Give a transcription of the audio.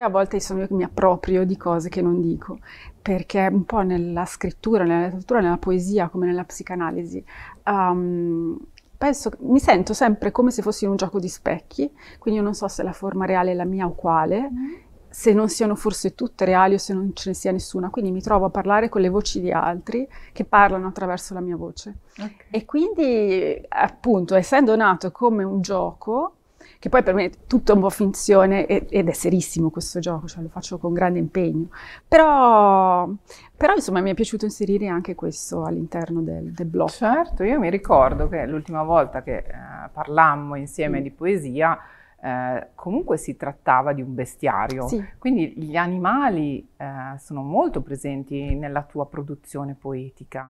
A volte sono io che mi approprio di cose che non dico, perché un po' nella scrittura, nella letteratura, nella poesia, come nella psicanalisi, um, penso, mi sento sempre come se fossi in un gioco di specchi, quindi io non so se la forma reale è la mia o quale, mm. se non siano forse tutte reali o se non ce ne sia nessuna, quindi mi trovo a parlare con le voci di altri che parlano attraverso la mia voce. Okay. E quindi, appunto, essendo nato come un gioco, che poi per me è tutto un po' finzione ed è serissimo questo gioco, cioè lo faccio con grande impegno. Però, però insomma mi è piaciuto inserire anche questo all'interno del, del blog. Certo, io mi ricordo che l'ultima volta che eh, parlammo insieme mm. di poesia, eh, comunque si trattava di un bestiario, sì. quindi gli animali eh, sono molto presenti nella tua produzione poetica.